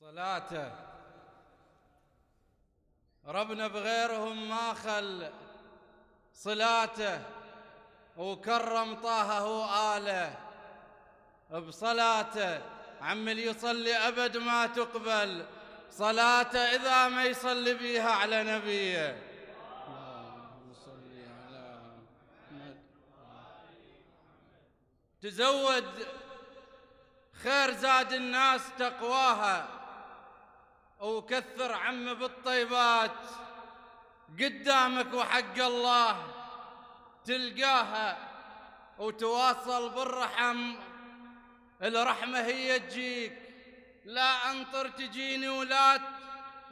صلاته ربنا بغيرهم ما خل صلاته وكرم طه آله بصلاته عم اللي يصلي أبد ما تقبل صلاته إذا ما يصلي بيها على نبيه تزود خير زاد الناس تقواها وكثر عم بالطيبات قدامك وحق الله تلقاها وتواصل بالرحم الرحمة هي تجيك لا أنطر تجيني ولا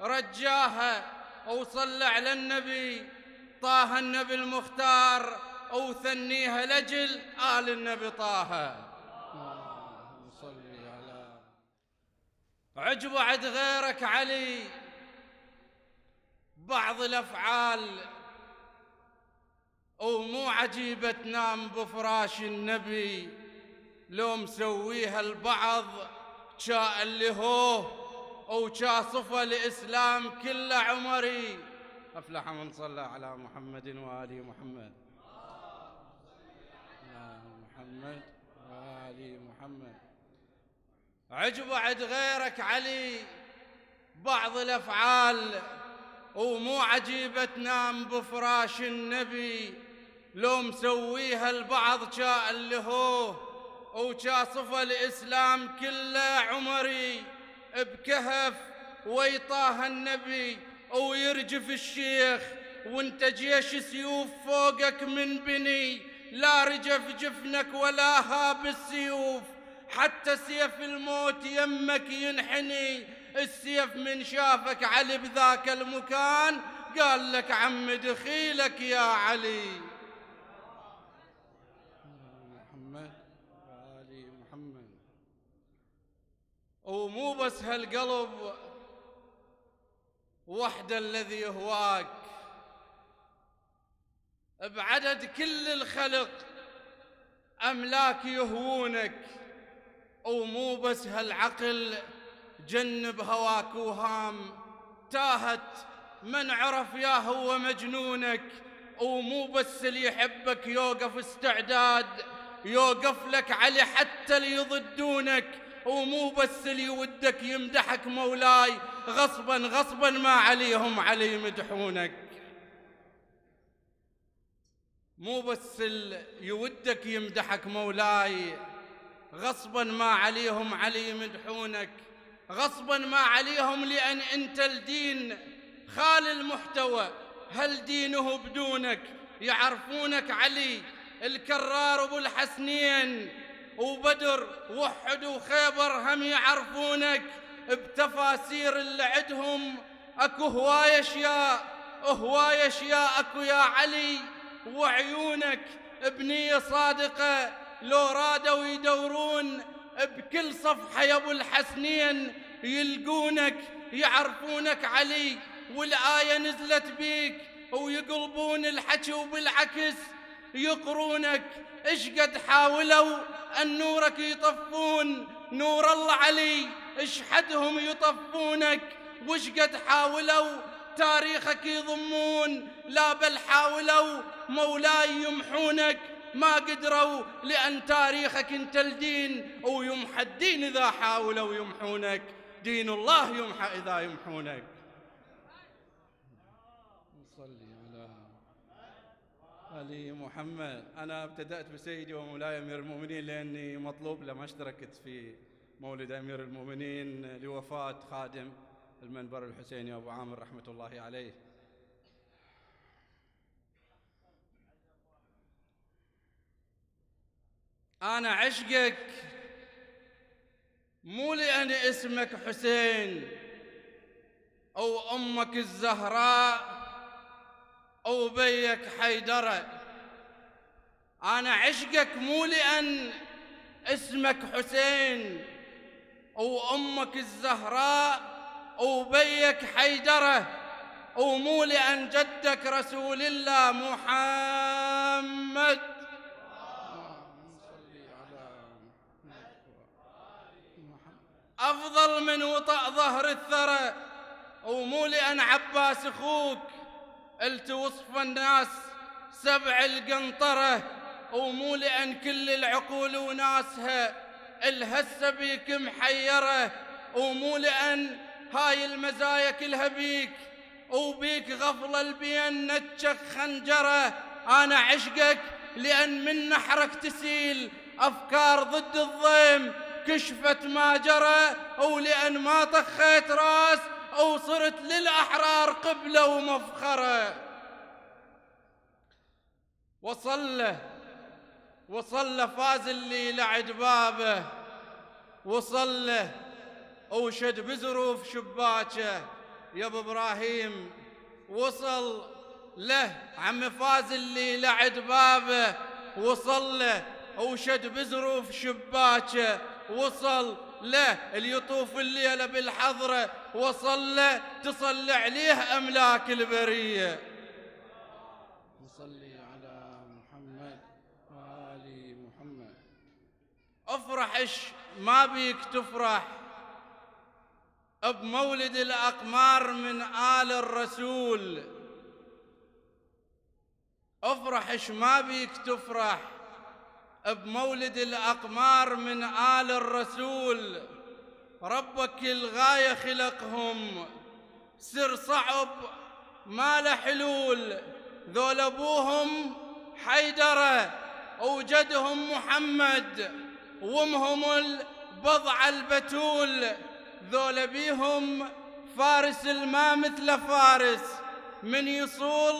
رجاها وصل على النبي طه النبي المختار أو ثنيها لجل آل النبي طه عجب عد غيرك علي بعض الافعال ومو عجيبة تنام بفراش النبي لو مسويها البعض شاء اللي هو أو صفى الإسلام كل عمري أفلح من صلى على محمد وآل محمد آه، محمد وآل محمد عجبة عد غيرك علي بعض الأفعال ومو عجيبة تنام بفراش النبي لو مسويها البعض جاء اللي هو وشاصف الإسلام كله عمري بكهف ويطاها النبي ويرجف الشيخ وانت جيش سيوف فوقك من بني لا رجف جفنك ولا هاب السيوف حتى سيف الموت يمك ينحني السيف من شافك علي بذاك المكان قال لك عم دخيلك يا علي محمد محمد ومو بس هالقلب وحده الذي يهواك بعدد كل الخلق أملاك يهوونك ومو بس هالعقل جنب هواك وهام تاهت من عرف يا هو مجنونك ومو بس اللي يحبك يوقف استعداد يوقف لك علي حتى اللي يضدونك ومو بس اللي ودك يمدحك مولاي غصبا غصبا ما عليهم علي يمدحونك مو بس اللي يودك يمدحك مولاي غصبا ما عليهم علي مدحونك غصبا ما عليهم لأن أنت الدين خال المحتوى هل دينه بدونك يعرفونك علي الكرار ابو الحسنين وبدر وحد وخيبر هم يعرفونك بتفاسير اللي عندهم اكو هواي اشياء هواي اشياء اكو يا علي وعيونك بنية صادقة لو رادوا يدورون بكل صفحة يا أبو الحسنين يلقونك يعرفونك علي والآية نزلت بيك ويقلبون الحكي وبالعكس يقرونك إش قد حاولوا أن نورك يطفون نور الله علي إش حدهم يطفونك وش قد حاولوا تاريخك يضمون لا بل حاولوا مولاي يمحونك ما قدروا لأن تاريخك انت الدين ويمحى الدين إذا حاولوا يمحونك دين الله يمحى إذا يمحونك نصلي على علي محمد أنا ابتدأت بسيدي ومولاي أمير المؤمنين لأني مطلوب لما اشتركت في مولد أمير المؤمنين لوفاة خادم المنبر الحسيني أبو عامر رحمة الله عليه أنا عشقك مو لأن اسمك حسين أو أمك الزهراء أو بيك حيدرة أنا عشقك مو لأن اسمك حسين أو أمك الزهراء أو بيك حيدرة أو مو لأن جدك رسول الله محمد أفضل من وطأ ظهر الثرى ومو لأن عباس أخوك قلت وصف الناس سبع القنطرة ومو لأن كل العقول وناسها الهسة بيك محيرة ومو لأن هاي المزايا كلها بيك وبيك غفلة البين نتشك خنجرة أنا عشقك لأن من نحرك تسيل أفكار ضد الضيم كشفت ما جرى أو لأن ما طخيت راس أو صرت للأحرار قبلة ومفخرة وصلى وصلى فاز اللي لعد بابه وصلى أوشد بزروف شباكه يا ابو ابراهيم وصل له عم فاز اللي لعد بابه وصل له أوشد بزروف شباكه وصل له اللي يطوف الليلة بالحضرة وصل له تصلي عليه أملاك البرية نصلي على محمد وآل محمد افرحش ما بيك تفرح بمولد الأقمار من آل الرسول افرحش ما بيك تفرح بمولد الأقمار من آل الرسول ربك الغاية خلقهم سر صعب ما له حلول ذول أبوهم حيدرة وجدهم محمد وامهم البضع البتول ذول بيهم فارس الما مثل فارس من يصول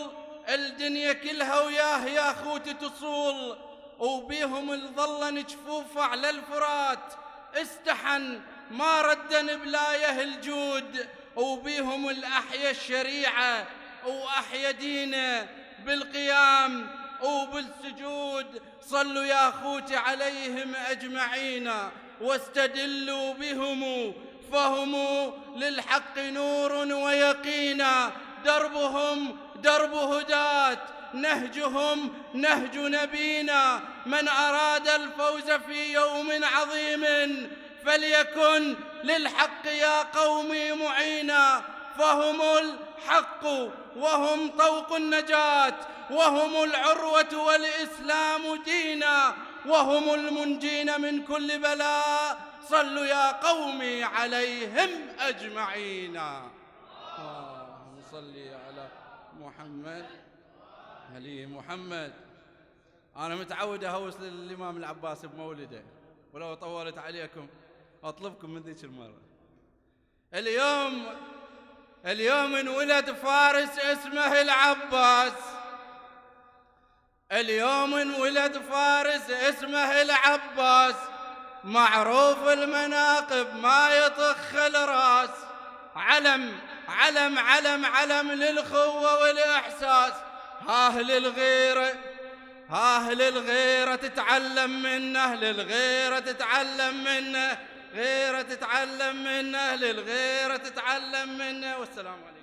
الدنيا كلها وياه يا خوتي تصول وبيهم الظلن جفوفه على الفرات استحن ما ردن بلايه الجود وبيهم الأحيا الشريعة وأحيا دينه بالقيام وبالسجود صلوا يا أخوتي عليهم أجمعين واستدلوا بهم فهم للحق نور ويقينا دربهم درب هدات نهجهم نهج نبينا من أراد الفوز في يوم عظيم فليكن للحق يا قومي معينا فهم الحق وهم طوق النجاة وهم العروة والإسلام دينا وهم المنجين من كل بلاء صلوا يا قومي عليهم أجمعين اللهم صل على محمد علي محمد أنا متعود أهوس للإمام العباس بمولده ولو طولت عليكم أطلبكم من ذيك المرة اليوم اليوم انولد فارس اسمه العباس اليوم انولد فارس اسمه العباس معروف المناقب ما يطخ الراس علم علم علم علم للخوة والإحساس أهل الغيرة أهل الغيرة تتعلم من أهل الغيرة تتعلم منه غيرة تتعلم من أهل الغيرة تتعلم منه والسلام عليكم